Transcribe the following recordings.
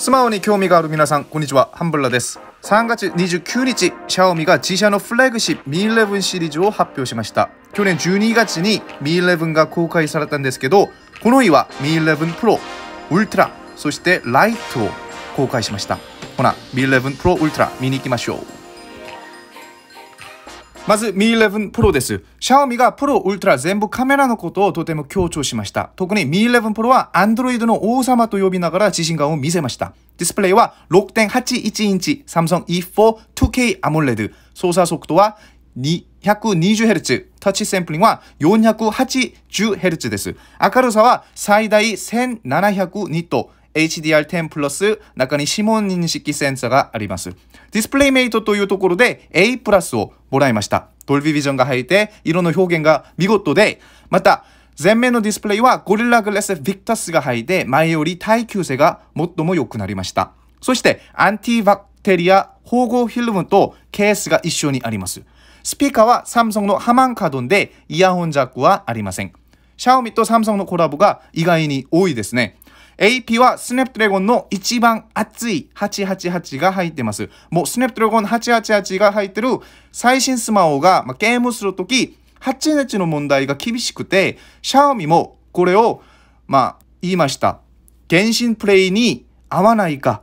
スマホに興味がある皆さん、こんにちは。ハンブラです。3月29日、シャオミが自社のフラグシップ Mi 11シリーズを発表しました。去年12月に Mi 11が公開されたんですけど、この日は Mi 11 Pro、Ultra、そして Lite を公開しました。ほな、Mi 11 Pro Ultra 見に行きましょう。まず、Mi 11 Pro です。シャオミが Pro Ultra 全部カメラのことをとても強調しました。特に Mi 11 Pro は Android の王様と呼びながら自信感を見せました。ディスプレイは6.81インチ、Samsung E4 2K AMOLED。操作速度は 120Hz。タッチサンプリングは 480Hz です。明るさは最大1 7 0ット。HDR10 プラス中に指紋認識センサがあります。ディスプレイメイトというところで A プラスをもらいました。ドルビビジョンが入って色の表現が見事で、また前面のディスプレイはゴリラグラスビクタスが入って前より耐久性が最も良くなりました。そしてアンティバクテリア保護フィルムとケースが一緒にあります。スピーカーはサムソンのハマンカドンでイヤホンジャックはありません。シャオミとサムソンのコラボが意外に多いですね。AP はスネプドレゴンの一番熱い888が入ってます。もうスネプドレゴン888が入ってる最新スマホが、まあ、ゲームするとき、888の問題が厳しくて、シャオミもこれを、まあ、言いました。原神プレイに合わないか。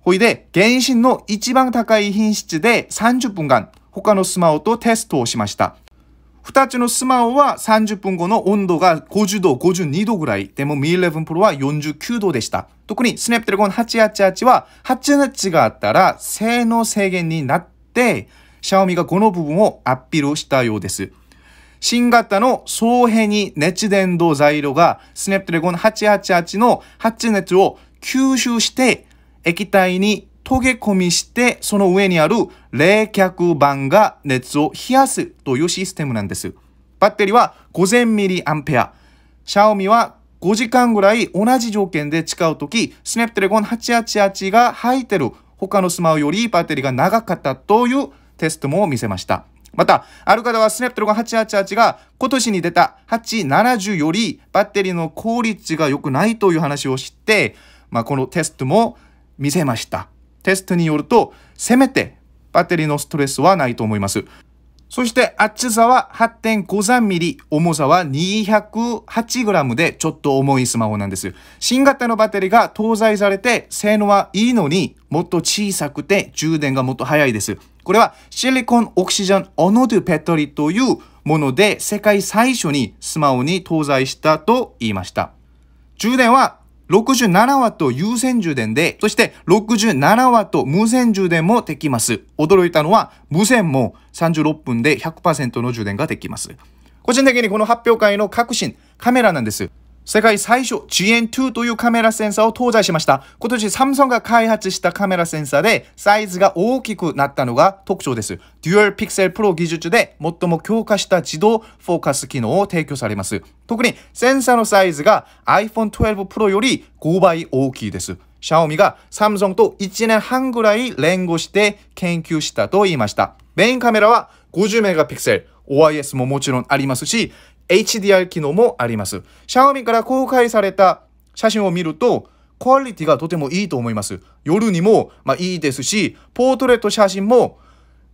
ほいで、原神の一番高い品質で30分間、他のスマホとテストをしました。2つのスマホは30分後の温度が50度、52度ぐらい。でも、Mi 11 Pro は49度でした。特に Snapdragon 888は8熱があったら性能制限になって、Xiaomi がこの部分をアピールしたようです。新型の総変に熱伝導材料が Snapdragon 888の発熱を吸収して液体に溶け込みして、その上にある冷却板が熱を冷やすというシステムなんです。バッテリーは5000ミリアンペア。シャオミは5時間ぐらい同じ条件で使うとき、スネプテレゴン888が入ってる他のスマホよりバッテリーが長かったというテストも見せました。また、ある方はスネプテレゴン888が今年に出た870よりバッテリーの効率が良くないという話をして、まあ、このテストも見せました。テストによると、せめてバッテリーのストレスはないと思います。そして厚さは8 5 3ミリ、重さは2 0 8ムでちょっと重いスマホなんです。新型のバッテリーが搭載されて性能はいいのにもっと小さくて充電がもっと早いです。これはシリコンオキシジェンオノドゥペトリというもので世界最初にスマホに搭載したと言いました。充電は 67W 有線充電で、そして 67W 無線充電もできます。驚いたのは、無線も36分で100%の充電ができます。個人的にこの発表会の革新、カメラなんです。世界最初、g n 2というカメラセンサーを搭載しました。今年サムソンが開発したカメラセンサーでサイズが大きくなったのが特徴です。デュアルピクセルプロ技術で最も強化した自動フォーカス機能を提供されます。特にセンサーのサイズが iPhone 12 Pro より5倍大きいです。シャオミがサムソンと1年半ぐらい連合して研究したと言いました。メインカメラは50メガピクセル、OIS ももちろんありますし、HDR 機能もあります。Xiaomi から公開された写真を見ると、クオリティがとてもいいと思います。夜にも、まあ、いいですし、ポートレート写真も、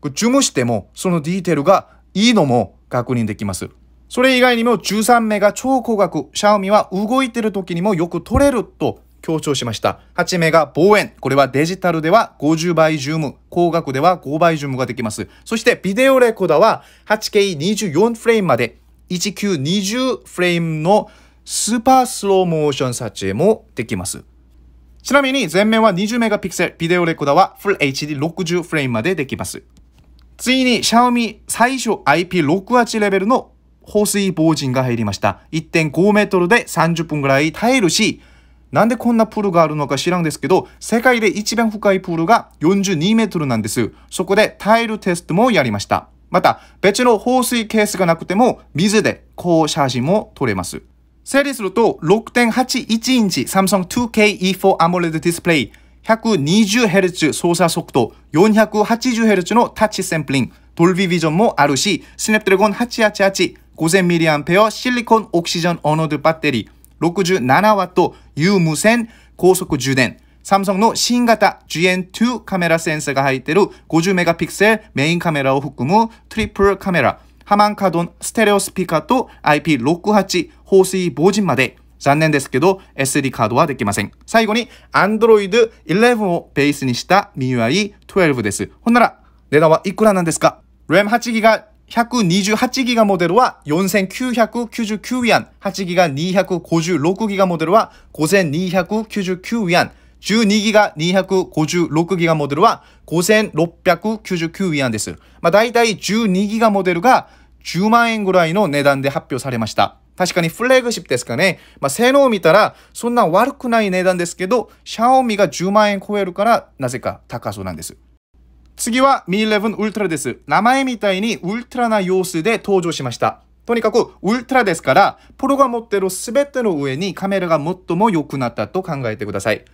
ュムしても、そのディテールがいいのも確認できます。それ以外にも13名が超高額、シャオミは動いてる時にもよく撮れると強調しました。8名が望遠。これはデジタルでは50倍ジュム、光学では5倍ジュムができます。そしてビデオレコーダーは 8K24 フレームまで1920フレームのスーパースローモーション撮影もできます。ちなみに前面は20メガピクセル、ビデオレコーダーはフル HD60 フレームまでできます。ついに Xiaomi 最初 IP68 レベルの放水防塵が入りました。1.5メートルで30分ぐらい耐えるし、なんでこんなプールがあるのか知らんですけど、世界で一番深いプールが42メートルなんです。そこで耐えるテストもやりました。また、別の放水ケースがなくても、水で高写真も撮れます。整理すると、6.81インチ Samsung 2K E4 AMOLED ディスプレイ、120Hz 操作速度、480Hz のタッチサンプリング、ドルビービジョンもあるし、スネプドラゴン888、5000mAh シリコンオキシジョンオノードバッテリー、67W 有無線高速充電、サムソンの新型 GN2 カメラセンサーが入っている50メガピクセルメインカメラを含むトリプルカメラ、ハマンカドンステレオスピーカと IP68 放水防塵まで残念ですけど SD カードはできません。最後に Android 11をベースにした MIUI 12です。ほんなら値段はいくらなんですか ?RAM8GB 128GB モデルは4999円、8GB256GB モデルは5299円、12GB256GB モデルは5699円です。まあ、大体 12GB モデルが10万円ぐらいの値段で発表されました。確かにフレグシップですかね。まあ、性能を見たら、そんな悪くない値段ですけど、シャオミが10万円超えるから、なぜか高そうなんです。次はミ11 Ultra です。名前みたいにウルトラな様子で登場しました。とにかくウルトラですから、プロが持ってる全ての上にカメラが最も良くなったと考えてください。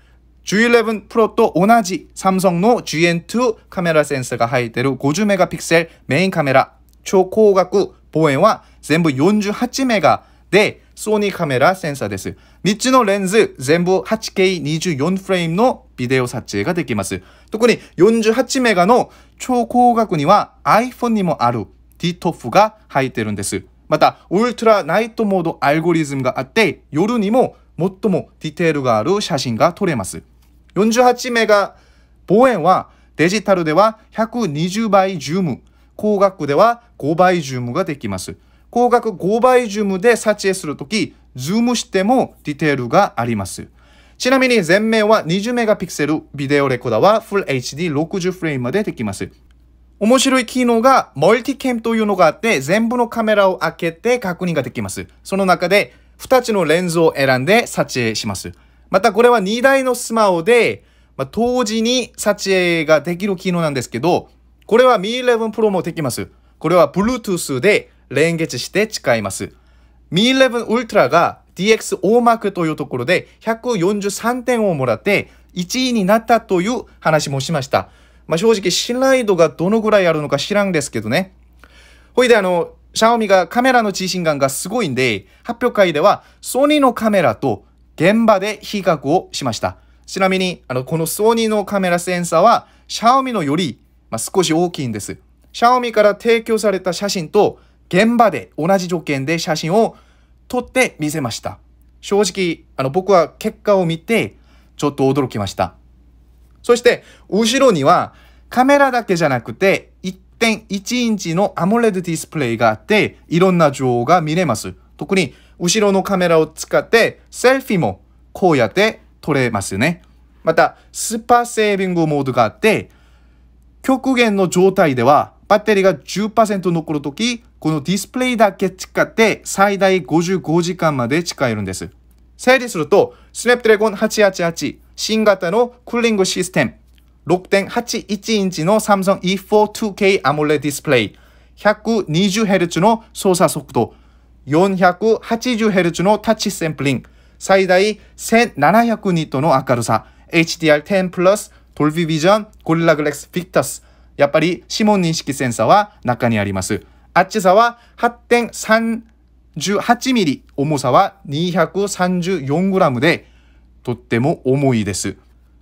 G11 Pro と同じサムの GN2 カメラセンサが入っている50メガピクセルメインカメラ超高額望遠は全部48メガでソニーカメラセンサーです。3つのレンズ全部 8K24 フレームのビデオ撮影ができます。特に48メガの超高額には iPhone にもある DTOF が入っているんです。また、ウルトラナイトモードアルゴリズムがあって、夜にも最もディテールがある写真が撮れます。48メガ望遠はデジタルでは120倍ジューム、光学では5倍ジュームができます。光学5倍ジュームで撮影するとき、ズームしてもディテールがあります。ちなみに前面は20メガピクセル、ビデオレコーダーは Full HD60 フレームまでできます。面白い機能が、モルティケムというのがあって、全部のカメラを開けて確認ができます。その中で、2つのレンズを選んで撮影します。またこれは荷台のスマホで、まあ、当時に撮影ができる機能なんですけど、これは Mi 11 Pro もできます。これは Bluetooth で連結して使います。Mi 11 Ultra が DX 大 c というところで143点をもらって1位になったという話もしました。まあ、正直信頼度がどのぐらいあるのか知らんですけどね。ほいであの、シャオミがカメラの自信眼がすごいんで、発表会ではソニーのカメラと現場で比較をしました。ちなみに、あの、このソニーのカメラセンサーは、シャオミのより、まあ、少し大きいんです。シャオミから提供された写真と、現場で同じ条件で写真を撮ってみせました。正直、あの、僕は結果を見て、ちょっと驚きました。そして、後ろには、カメラだけじゃなくて、1.1インチのアモレッドディスプレイがあって、いろんな情報が見れます。特に後ろのカメラを使ってセルフィーもこうやって撮れますね。また、スーパーセービングモードがあって、極限の状態ではバッテリーが10%残るとき、このディスプレイだけ使って最大55時間まで使えるんです。整理すると、スナップドラゴン888新型のクーリングシステム、6.81インチのサムソン E4 2K アモレディスプレイ、120Hz の操作速度、480Hz のタッチサンプリング、最大1700ニットの明るさ、HDR10 プラス、トルビビジョン、ゴリラグレックス、フィクタス。やっぱり指紋認識センサーは中にあります。厚さは8.38ミリ、重さは234グラムで、とっても重いです。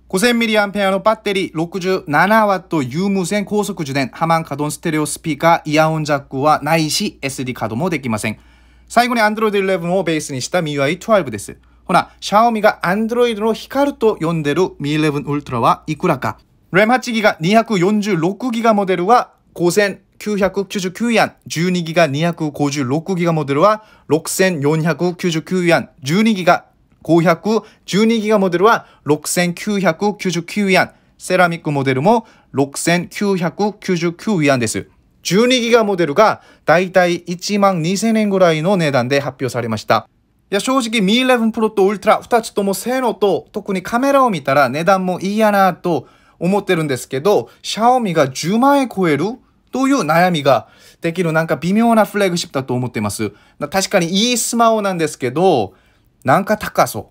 5000mAh のバッテリー、67W 有無線高速充電、ハマンカドンステレオスピーカー、イヤホンジャックはないし、SD カードもできません。最後に Android 11をベースにした MIUI12 です。ほな、シャオミが Android の光と呼んでる Mi 11 Ultra はいくらか。RAM8GB246GB モデルは5999円、12GB256GB モデルは6499円、12GB512GB モデルは6999円、セラミックモデルも6999円です。12ギガモデルがだいたい1万2000円ぐらいの値段で発表されました。いや、正直、Mi 11 Pro と Ultra 2つとも性能と、特にカメラを見たら値段もいいやなと思ってるんですけど、Xiaomi が10万円超えるという悩みができるなんか微妙なフラグシップだと思っています。確かにいいスマホなんですけど、なんか高そう。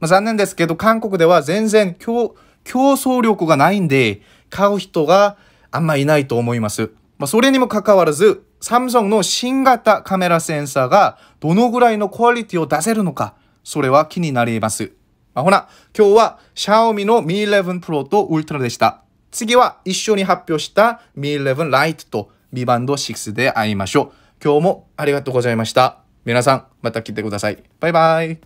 まあ、残念ですけど、韓国では全然競競争力がないんで、買う人があんまいないと思います。まあ、それにもかかわらず、サムソンの新型カメラセンサーがどのぐらいのクオリティを出せるのか、それは気になります。まあ、ほな、今日は Xiaomi の Mi 11 Pro と Ultra でした。次は一緒に発表した Mi 11 Lite と Mi Band 6で会いましょう。今日もありがとうございました。皆さん、また来てください。バイバイ。